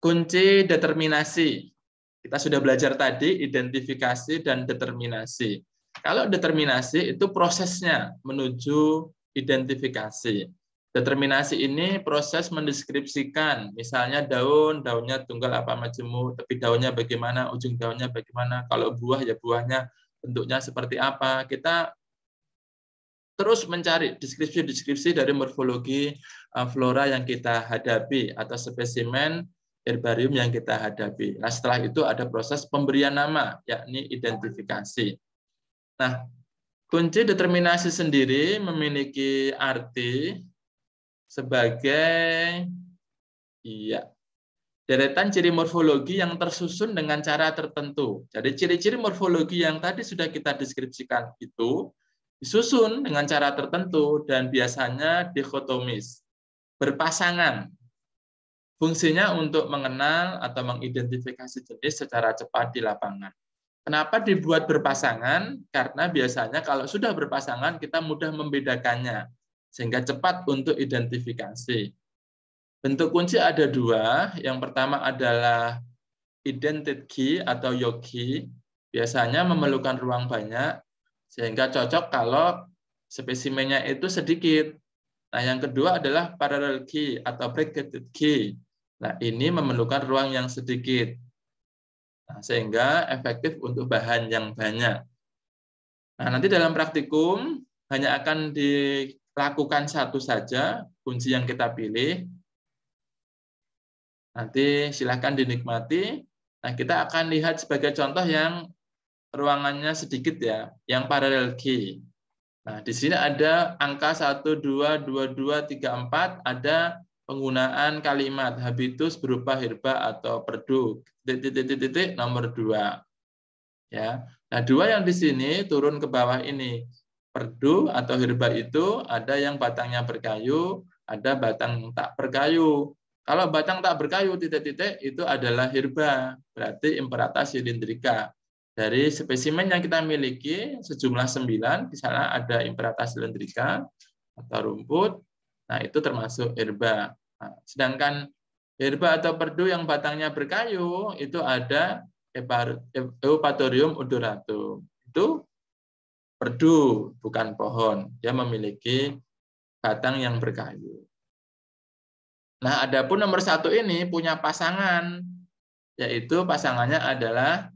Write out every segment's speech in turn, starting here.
kunci determinasi. Kita sudah belajar tadi identifikasi dan determinasi. Kalau determinasi itu prosesnya menuju identifikasi. Determinasi ini proses mendeskripsikan, misalnya daun, daunnya tunggal apa majemuk, tepi daunnya bagaimana, ujung daunnya bagaimana, kalau buah ya buahnya bentuknya seperti apa. Kita terus mencari deskripsi-deskripsi dari morfologi eh, flora yang kita hadapi atau spesimen herbarium yang kita hadapi. Nah, setelah itu ada proses pemberian nama, yakni identifikasi. Nah, kunci determinasi sendiri memiliki arti sebagai iya deretan ciri morfologi yang tersusun dengan cara tertentu. Jadi ciri-ciri morfologi yang tadi sudah kita deskripsikan itu disusun dengan cara tertentu dan biasanya dikotomis, berpasangan Fungsinya hmm. untuk mengenal atau mengidentifikasi jenis secara cepat di lapangan. Kenapa dibuat berpasangan? Karena biasanya kalau sudah berpasangan kita mudah membedakannya, sehingga cepat untuk identifikasi. Bentuk kunci ada dua. Yang pertama adalah identity key atau yogi. Biasanya memerlukan ruang banyak, sehingga cocok kalau spesimennya itu sedikit. Nah, yang kedua adalah parallel key atau bracketed key. Nah, ini memerlukan ruang yang sedikit. Nah, sehingga efektif untuk bahan yang banyak. Nah, nanti dalam praktikum hanya akan dilakukan satu saja kunci yang kita pilih. Nanti silahkan dinikmati. Nah, kita akan lihat sebagai contoh yang ruangannya sedikit ya, yang paralel key Nah, di sini ada angka 1, 2, 2, 2, 3, 4, ada penggunaan kalimat habitus berupa herba atau perdu. Titik-titik nomor dua. Ya. Nah, dua yang di sini turun ke bawah ini. Perdu atau herba itu ada yang batangnya berkayu, ada batang tak berkayu. Kalau batang tak berkayu titik-titik itu adalah herba, berarti imperata silindrika. Dari spesimen yang kita miliki sejumlah sembilan di sana ada imperata silindrika atau rumput. Nah, itu termasuk herba. Nah, sedangkan herba atau perdu yang batangnya berkayu itu ada Eupatorium odoratum. Itu perdu, bukan pohon. Dia memiliki batang yang berkayu. Nah, adapun nomor satu ini punya pasangan, yaitu pasangannya adalah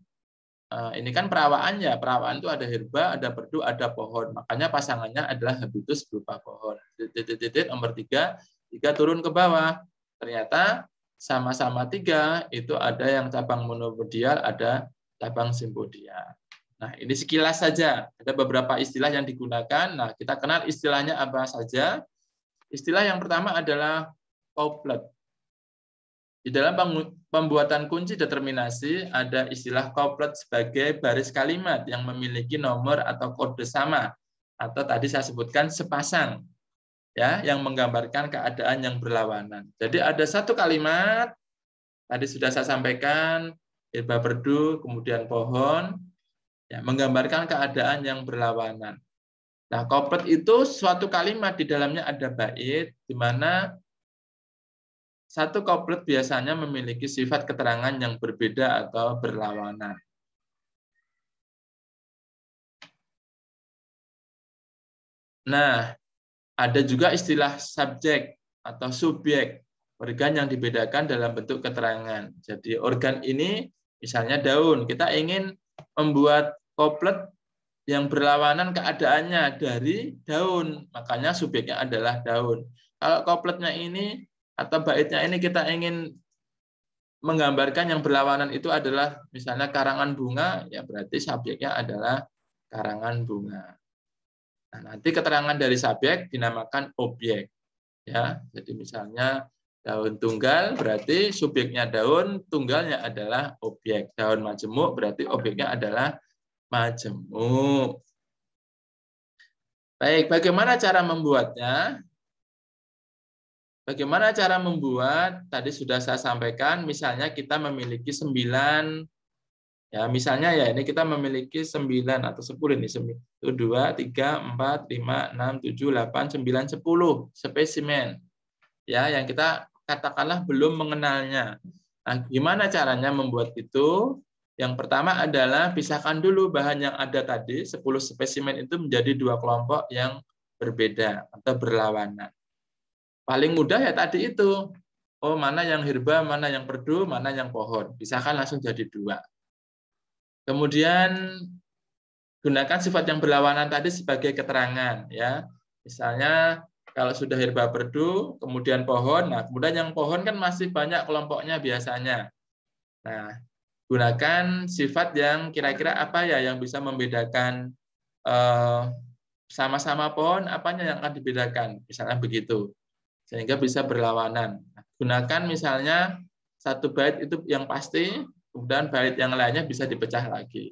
eh, ini kan perawaan ya, perawaan itu ada herba, ada perdu, ada pohon. Makanya pasangannya adalah habitus berupa pohon. Titik nomor tiga, tiga turun ke bawah. Ternyata sama-sama tiga itu ada yang cabang monobodial, ada cabang simbodial. Nah, ini sekilas saja. Ada beberapa istilah yang digunakan. Nah, kita kenal istilahnya apa saja. Istilah yang pertama adalah couplet. Di dalam pembuatan kunci determinasi ada istilah couplet sebagai baris kalimat yang memiliki nomor atau kode sama atau tadi saya sebutkan sepasang ya yang menggambarkan keadaan yang berlawanan. Jadi ada satu kalimat tadi sudah saya sampaikan irba berdu, kemudian pohon ya, menggambarkan keadaan yang berlawanan. Nah, kopet itu suatu kalimat di dalamnya ada bait di mana satu koplet biasanya memiliki sifat keterangan yang berbeda atau berlawanan. Nah, ada juga istilah subjek atau subjek, organ yang dibedakan dalam bentuk keterangan. Jadi organ ini misalnya daun, kita ingin membuat koplet yang berlawanan keadaannya dari daun. Makanya subjeknya adalah daun. Kalau kopletnya ini atau baitnya ini kita ingin menggambarkan yang berlawanan itu adalah misalnya karangan bunga, ya berarti subjeknya adalah karangan bunga. Nah, nanti keterangan dari subjek dinamakan objek. Ya, jadi misalnya daun tunggal berarti subjeknya daun, tunggalnya adalah objek. Daun majemuk berarti objeknya adalah majemuk. Baik, bagaimana cara membuatnya? Bagaimana cara membuat? Tadi sudah saya sampaikan, misalnya kita memiliki 9 Ya, misalnya ya ini kita memiliki 9 atau 10 ini 1 2 3 4 5 6 7 8 9 10 spesimen. Ya, yang kita katakanlah belum mengenalnya. Nah, gimana caranya membuat itu? Yang pertama adalah pisahkan dulu bahan yang ada tadi 10 spesimen itu menjadi dua kelompok yang berbeda atau berlawanan. Paling mudah ya tadi itu. Oh, mana yang herba, mana yang perdu, mana yang pohon. Pisahkan langsung jadi dua Kemudian gunakan sifat yang berlawanan tadi sebagai keterangan ya. Misalnya kalau sudah herba berdu, kemudian pohon. Nah, kemudian yang pohon kan masih banyak kelompoknya biasanya. Nah, gunakan sifat yang kira-kira apa ya yang bisa membedakan eh, sama-sama eh, pohon apanya yang akan dibedakan. Misalnya begitu. Sehingga bisa berlawanan. Nah, gunakan misalnya satu bait itu yang pasti, Kemudian bait yang lainnya bisa dipecah lagi.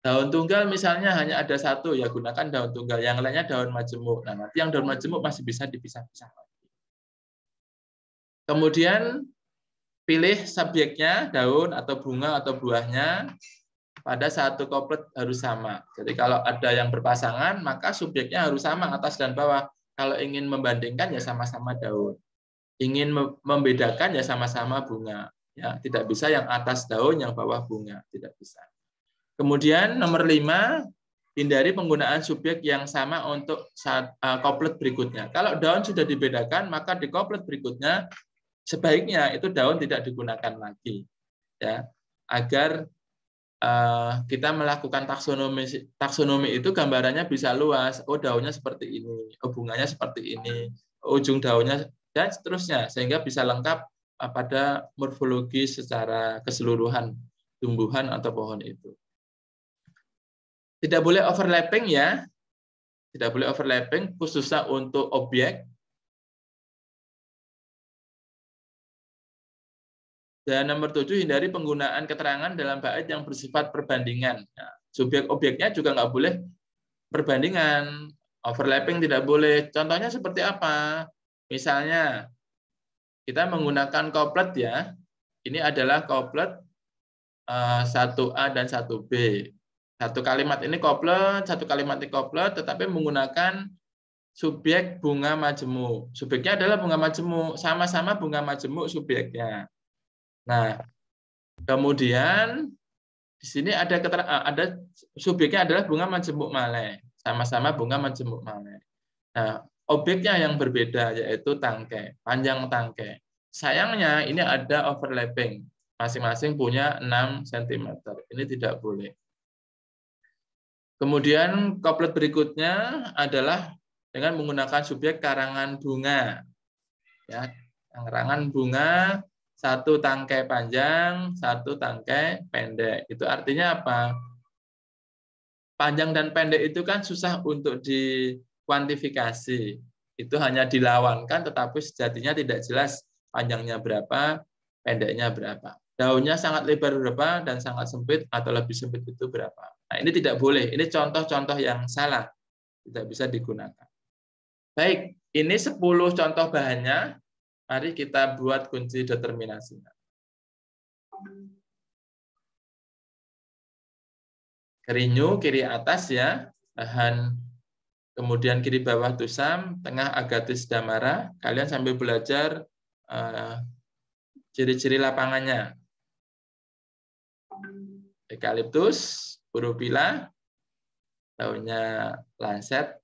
Daun tunggal misalnya hanya ada satu, ya gunakan daun tunggal. Yang lainnya daun majemuk. Nah, nanti yang daun majemuk masih bisa dipisah-pisah lagi. Kemudian pilih subjeknya, daun atau bunga atau buahnya pada satu koplet harus sama. Jadi kalau ada yang berpasangan, maka subjeknya harus sama atas dan bawah. Kalau ingin membandingkan ya sama-sama daun. Ingin membedakan ya sama-sama bunga. Ya, tidak bisa yang atas daun, yang bawah bunga, tidak bisa. Kemudian nomor lima, hindari penggunaan subjek yang sama untuk saat uh, koplet berikutnya. Kalau daun sudah dibedakan, maka di koplet berikutnya sebaiknya itu daun tidak digunakan lagi, ya, agar uh, kita melakukan taksonomi. Taksonomi itu gambarannya bisa luas. Oh daunnya seperti ini, oh bunganya seperti ini, oh, ujung daunnya dan seterusnya, sehingga bisa lengkap Eh, pada morfologi secara keseluruhan tumbuhan atau pohon itu. Tidak boleh overlapping ya, tidak boleh overlapping khususnya untuk objek Dan nomor tujuh, hindari penggunaan keterangan dalam bait yang bersifat perbandingan. Nah, subjek objeknya juga nggak boleh perbandingan, overlapping tidak boleh. Contohnya seperti apa? Misalnya, kita menggunakan koplet ya. Ini adalah koplet 1A eh, dan 1B. Satu kalimat ini koplet, satu kalimat ini koplet, tetapi menggunakan subjek bunga majemuk. Subjeknya adalah bunga majemuk, sama-sama bunga majemuk subjeknya. Nah, kemudian di sini ada eh, ada subjeknya adalah bunga majemuk male, sama-sama bunga majemuk male. Nah, objeknya yang berbeda yaitu tangkai, panjang tangkai. Sayangnya ini ada overlapping. Masing-masing punya 6 cm. Ini tidak boleh. Kemudian koplet berikutnya adalah dengan menggunakan subjek karangan bunga. Ya, karangan bunga satu tangkai panjang, satu tangkai pendek. Itu artinya apa? Panjang dan pendek itu kan susah untuk di kuantifikasi. Itu hanya dilawankan tetapi sejatinya tidak jelas panjangnya berapa, pendeknya berapa. Daunnya sangat lebar berapa dan sangat sempit atau lebih sempit itu berapa. Nah, ini tidak boleh. Ini contoh-contoh yang salah. Tidak bisa digunakan. Baik, ini 10 contoh bahannya. Mari kita buat kunci determinasinya. Kerinyu kiri atas ya, bahan kemudian kiri bawah Tusam, tengah Agatis Damara. Kalian sambil belajar eh, ciri-ciri uh, lapangannya. Eukaliptus, Burupila, daunnya lancet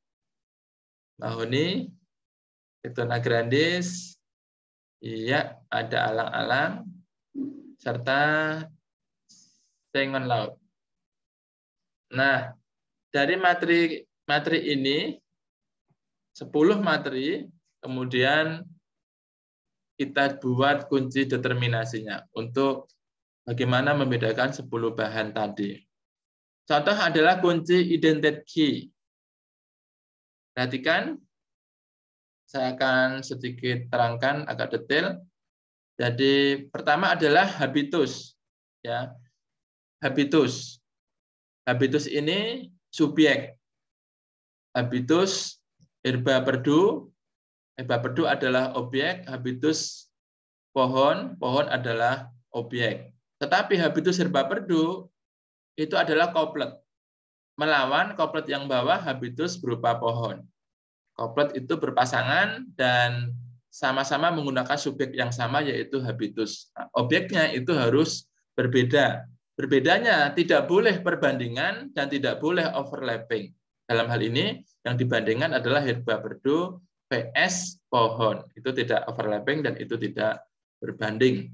mahoni, Tectona grandis, iya ada alang-alang, serta sengon laut. Nah, dari materi materi ini 10 materi, kemudian kita buat kunci determinasinya untuk bagaimana membedakan 10 bahan tadi. Contoh adalah kunci identity key. Perhatikan, saya akan sedikit terangkan agak detail. Jadi pertama adalah habitus. ya Habitus. Habitus ini subjek habitus herba perdu. Herba perdu adalah objek, habitus pohon, pohon adalah objek. Tetapi habitus herba perdu itu adalah koplet. Melawan koplet yang bawah habitus berupa pohon. Koplet itu berpasangan dan sama-sama menggunakan subjek yang sama yaitu habitus. Nah, objeknya itu harus berbeda. Berbedanya tidak boleh perbandingan dan tidak boleh overlapping. Dalam hal ini yang dibandingkan adalah herba berdu PS pohon. Itu tidak overlapping dan itu tidak berbanding.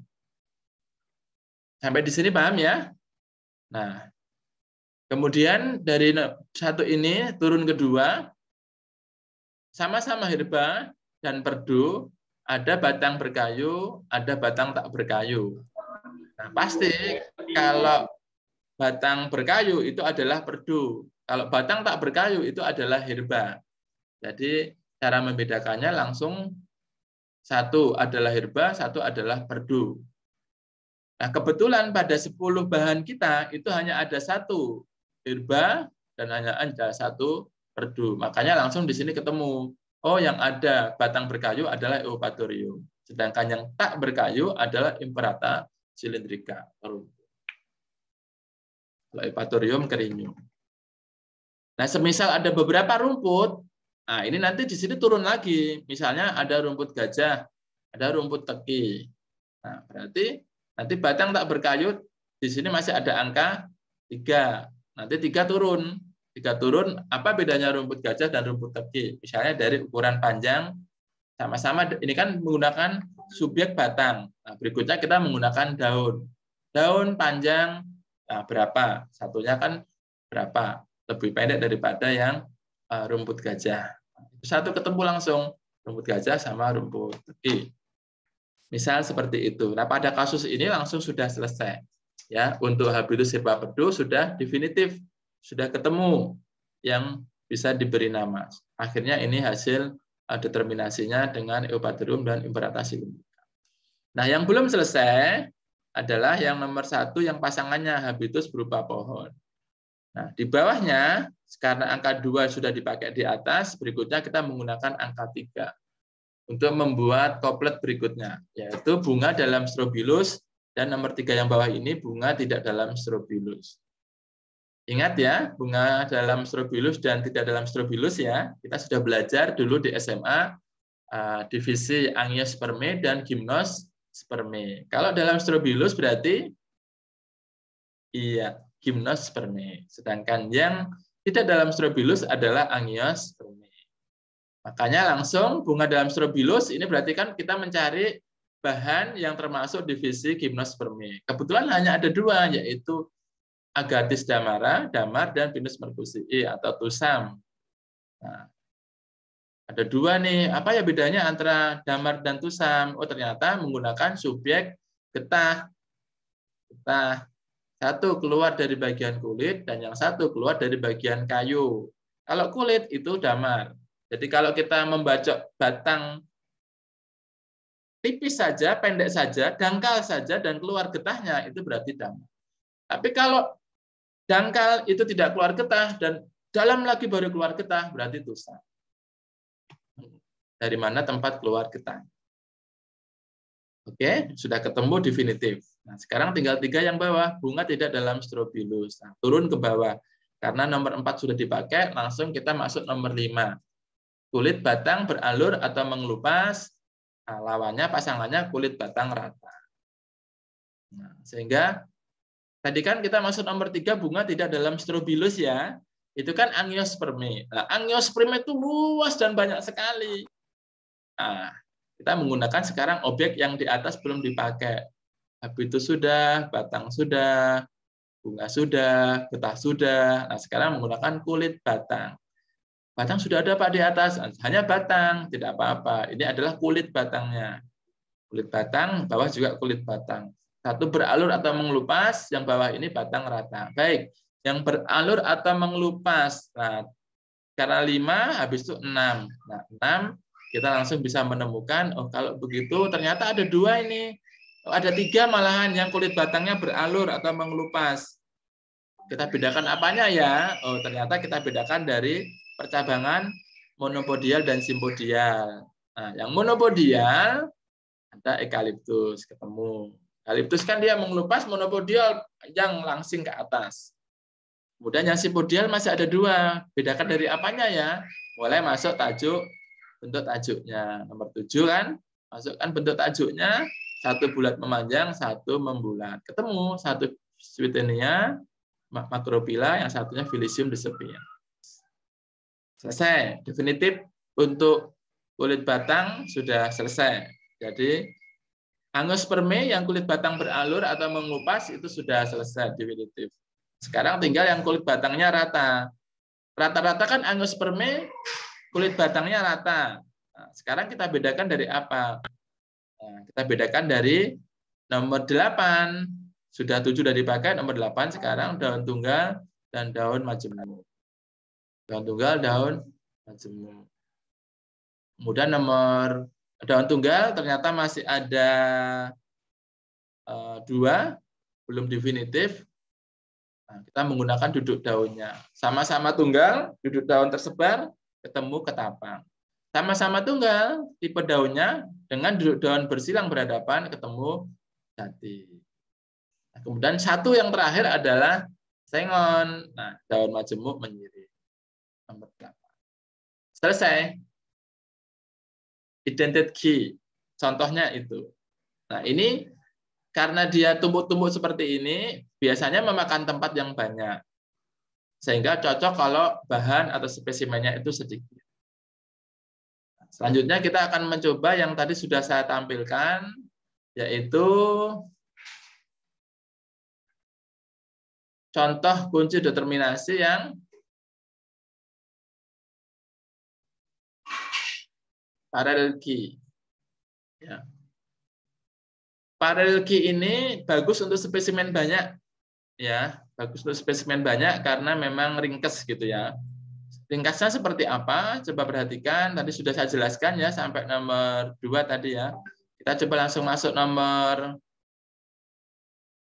Sampai di sini paham ya? Nah, kemudian dari satu ini turun kedua, sama-sama herba dan perdu, ada batang berkayu, ada batang tak berkayu. Nah, pasti kalau batang berkayu itu adalah perdu. Kalau batang tak berkayu itu adalah herba. Jadi cara membedakannya langsung satu adalah herba, satu adalah perdu. Nah, kebetulan pada 10 bahan kita itu hanya ada satu herba dan hanya ada satu perdu. Makanya langsung di sini ketemu. Oh, yang ada batang berkayu adalah Eupatorium. Sedangkan yang tak berkayu adalah Imperata silindrika. Kalau Eupatorium kerinyum. Nah, semisal ada beberapa rumput, nah ini nanti di sini turun lagi. Misalnya ada rumput gajah, ada rumput teki. Nah, berarti nanti batang tak berkayut, di sini masih ada angka 3. Nanti 3 turun. 3 turun, apa bedanya rumput gajah dan rumput teki? Misalnya dari ukuran panjang, sama-sama ini kan menggunakan subjek batang. Nah, berikutnya kita menggunakan daun. Daun panjang nah, berapa? Satunya kan berapa? lebih pendek daripada yang eh, rumput gajah. Satu ketemu langsung rumput gajah sama rumput peti. Misal seperti itu. Nah, pada kasus ini langsung sudah selesai. Ya, untuk habitus pedu sudah definitif, sudah ketemu yang bisa diberi nama. Akhirnya ini hasil eh, determinasinya dengan Eupatorium dan Imperatasi umbica. Nah, yang belum selesai adalah yang nomor satu yang pasangannya habitus berupa pohon. Nah, di bawahnya, karena angka 2 sudah dipakai di atas, berikutnya kita menggunakan angka 3 untuk membuat koplet berikutnya, yaitu bunga dalam strobilus, dan nomor 3 yang bawah ini bunga tidak dalam strobilus. Ingat ya, bunga dalam strobilus dan tidak dalam strobilus ya, kita sudah belajar dulu di SMA, eh, divisi angiosperme dan gimnosperme. Kalau dalam strobilus berarti, iya, gymnosperme, Sedangkan yang tidak dalam strobilus adalah angiosperme. Makanya langsung bunga dalam strobilus ini berarti kan kita mencari bahan yang termasuk divisi gymnosperme. Kebetulan hanya ada dua, yaitu agatis damara, damar, dan pinus mercusii eh, atau tusam. Nah, ada dua nih, apa ya bedanya antara damar dan tusam? Oh ternyata menggunakan subjek getah. Getah. Satu keluar dari bagian kulit dan yang satu keluar dari bagian kayu. Kalau kulit itu damar. Jadi kalau kita membacok batang tipis saja, pendek saja, dangkal saja dan keluar getahnya itu berarti damar. Tapi kalau dangkal itu tidak keluar getah dan dalam lagi baru keluar getah berarti dosa. Dari mana tempat keluar getah? Oke, sudah ketemu definitif. Nah, sekarang tinggal tiga yang bawah, bunga tidak dalam strobilus. Nah, turun ke bawah. Karena nomor empat sudah dipakai, langsung kita masuk nomor lima Kulit batang beralur atau mengelupas, nah, lawannya pasangannya kulit batang rata. Nah, sehingga tadi kan kita masuk nomor tiga bunga tidak dalam strobilus ya. Itu kan angiosperme. Nah, angiosperme itu luas dan banyak sekali. Nah, kita menggunakan sekarang objek yang di atas belum dipakai itu sudah, batang sudah, bunga sudah, getah sudah. Nah, sekarang menggunakan kulit batang. Batang sudah ada Pak di atas, hanya batang, tidak apa-apa. Ini adalah kulit batangnya. Kulit batang, bawah juga kulit batang. Satu beralur atau mengelupas, yang bawah ini batang rata. Baik, yang beralur atau mengelupas. Nah, karena lima habis itu enam. Nah, enam kita langsung bisa menemukan, oh kalau begitu ternyata ada dua ini ada tiga malahan yang kulit batangnya beralur atau mengelupas. Kita bedakan apanya ya? Oh, ternyata kita bedakan dari percabangan monopodial dan simpodial. Nah, yang monopodial ada ekaliptus ketemu. Ekaliptus kan dia mengelupas monopodial yang langsing ke atas. Kemudian yang simpodial masih ada dua. Bedakan dari apanya ya? Mulai masuk tajuk, bentuk tajuknya. Nomor tujuh kan, masukkan bentuk tajuknya satu bulat memanjang, satu membulat. Ketemu satu sweetenia makropila, yang satunya filisium disepia. Selesai. Definitif untuk kulit batang sudah selesai. Jadi angus angiosperme yang kulit batang beralur atau mengupas itu sudah selesai definitif. Sekarang tinggal yang kulit batangnya rata. Rata-rata kan angus angiosperme kulit batangnya rata. Nah, sekarang kita bedakan dari apa? Nah, kita bedakan dari nomor 8. Sudah 7 sudah dipakai, nomor 8 sekarang daun tunggal dan daun majemuk. Daun tunggal, daun majemuk. Kemudian nomor daun tunggal ternyata masih ada eh, dua, belum definitif. Nah, kita menggunakan duduk daunnya. Sama-sama tunggal, duduk daun tersebar, ketemu ketapang. Sama-sama tunggal tipe daunnya dengan daun bersilang berhadapan ketemu jati. Nah, kemudian satu yang terakhir adalah sengon. Nah, daun majemuk menyirih Nomor 8. Selesai. Identity key. Contohnya itu. Nah, ini karena dia tumbuh-tumbuh seperti ini, biasanya memakan tempat yang banyak. Sehingga cocok kalau bahan atau spesimennya itu sedikit. Selanjutnya kita akan mencoba yang tadi sudah saya tampilkan, yaitu contoh kunci determinasi yang paralel key. Ya. Paralel key ini bagus untuk spesimen banyak, ya, bagus untuk spesimen banyak karena memang ringkes gitu ya. Ringkasnya seperti apa? Coba perhatikan, tadi sudah saya jelaskan ya sampai nomor dua tadi ya. Kita coba langsung masuk nomor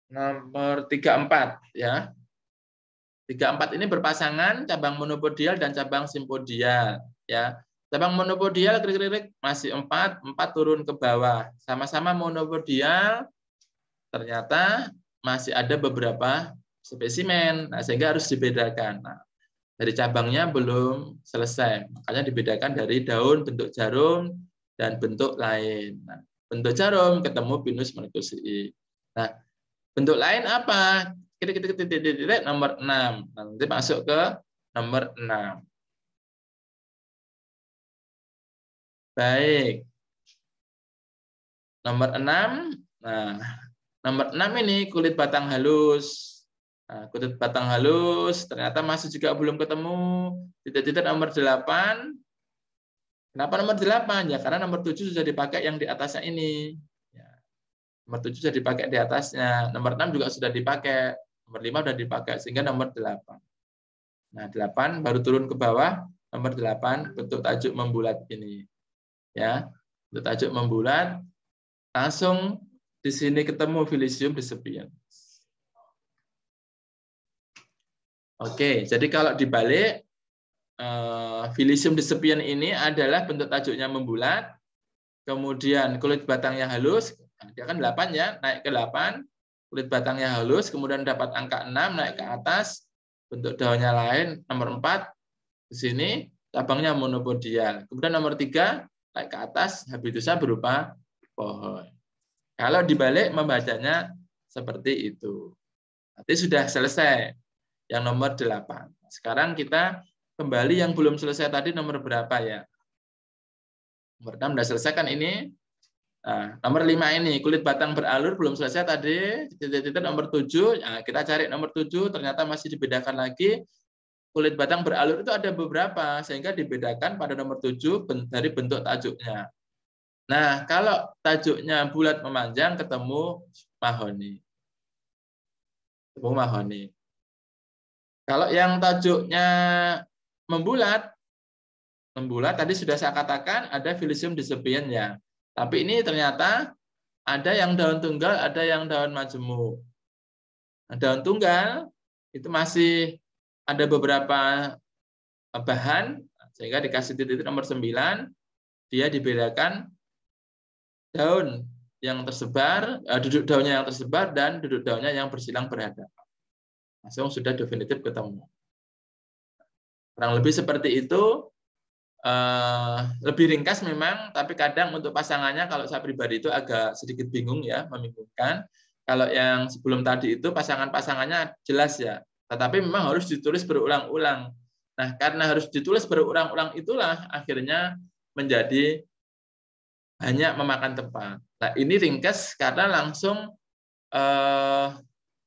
nomor empat ya. Tiga empat ini berpasangan cabang monopodial dan cabang simpodial ya. Cabang monopodial krik-krik masih empat empat turun ke bawah. Sama-sama monopodial ternyata masih ada beberapa spesimen. Nah, sehingga harus dibedakan. Nah, dari cabangnya belum selesai. Makanya dibedakan dari daun bentuk jarum dan bentuk lain. Nah, bentuk jarum ketemu pinus merkusii. Nah, bentuk lain apa? Kita kita Nomor 6. Nah, nanti masuk ke nomor 6. Baik. Nomor 6. Nah, nomor 6 ini kulit batang halus. Nah, Kutut batang halus, ternyata masih juga belum ketemu. Titik-titik nomor 8. Kenapa nomor 8? Ya karena nomor 7 sudah dipakai yang di atasnya ini. Ya. Nomor 7 sudah dipakai di atasnya. Nomor 6 juga sudah dipakai. Nomor 5 sudah dipakai, sehingga nomor 8. Nah, 8 baru turun ke bawah. Nomor 8 bentuk tajuk membulat ini. Ya, bentuk tajuk membulat. Langsung di sini ketemu filisium di sepian. Oke, jadi kalau dibalik, filisium eh, disepian ini adalah bentuk tajuknya membulat, kemudian kulit batangnya halus, dia kan 8 ya, naik ke 8, kulit batangnya halus, kemudian dapat angka 6, naik ke atas, bentuk daunnya lain, nomor 4, di sini, cabangnya monopodial. Kemudian nomor 3, naik ke atas, habitusnya berupa pohon. Kalau dibalik, membacanya seperti itu. Nanti sudah selesai yang nomor 8. Sekarang kita kembali yang belum selesai tadi nomor berapa ya? Nomor 6 sudah selesai kan ini? Nah, nomor 5 ini, kulit batang beralur belum selesai tadi. Titik-titik nomor 7, nah, kita cari nomor 7, ternyata masih dibedakan lagi. Kulit batang beralur itu ada beberapa, sehingga dibedakan pada nomor 7 dari bentuk tajuknya. Nah, kalau tajuknya bulat memanjang ketemu mahoni. Ketemu mahoni. Kalau yang tajuknya membulat, membulat tadi sudah saya katakan ada filisium disepian ya. Tapi ini ternyata ada yang daun tunggal, ada yang daun majemuk. Nah, daun tunggal itu masih ada beberapa bahan sehingga dikasih titik titik nomor 9 dia dibedakan daun yang tersebar, eh, duduk daunnya yang tersebar dan duduk daunnya yang bersilang berhadapan langsung sudah definitif ketemu. Kurang lebih seperti itu. Eh, lebih ringkas memang, tapi kadang untuk pasangannya kalau saya pribadi itu agak sedikit bingung ya, membingungkan. Kalau yang sebelum tadi itu pasangan-pasangannya jelas ya, tetapi memang harus ditulis berulang-ulang. Nah, karena harus ditulis berulang-ulang itulah akhirnya menjadi hanya memakan tempat. Nah, ini ringkas karena langsung eh,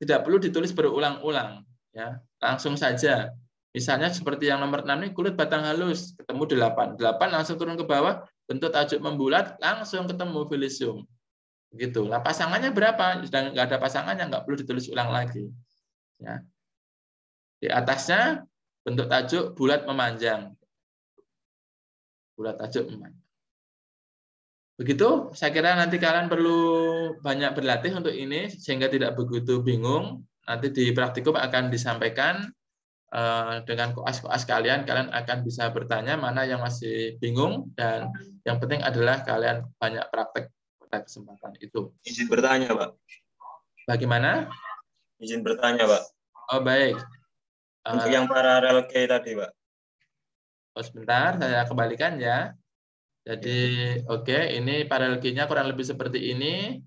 tidak perlu ditulis berulang-ulang ya langsung saja misalnya seperti yang nomor 6 ini kulit batang halus ketemu 8 8 langsung turun ke bawah bentuk tajuk membulat langsung ketemu filisium gitu lah pasangannya berapa sudah nggak ada pasangannya nggak perlu ditulis ulang lagi ya di atasnya bentuk tajuk bulat memanjang bulat tajuk memanjang Begitu, saya kira nanti kalian perlu banyak berlatih untuk ini sehingga tidak begitu bingung. Nanti di praktikum akan disampaikan eh, dengan koas-koas kalian, kalian akan bisa bertanya mana yang masih bingung dan yang penting adalah kalian banyak praktek pada kesempatan itu. Izin bertanya, Pak. Bagaimana? Izin bertanya, Pak. Oh, baik. Untuk uh, yang para K tadi, Pak. Oh, sebentar, saya kembalikan ya. Jadi iya. oke, okay, ini paralelkinya kurang lebih seperti ini.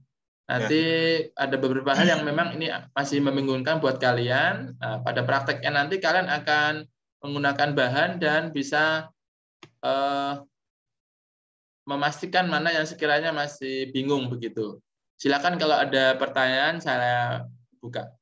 Nanti ya. ada beberapa hal yang memang ini masih membingungkan buat kalian. Nah, pada prakteknya nanti kalian akan menggunakan bahan dan bisa eh, memastikan mana yang sekiranya masih bingung begitu. Silakan kalau ada pertanyaan saya buka.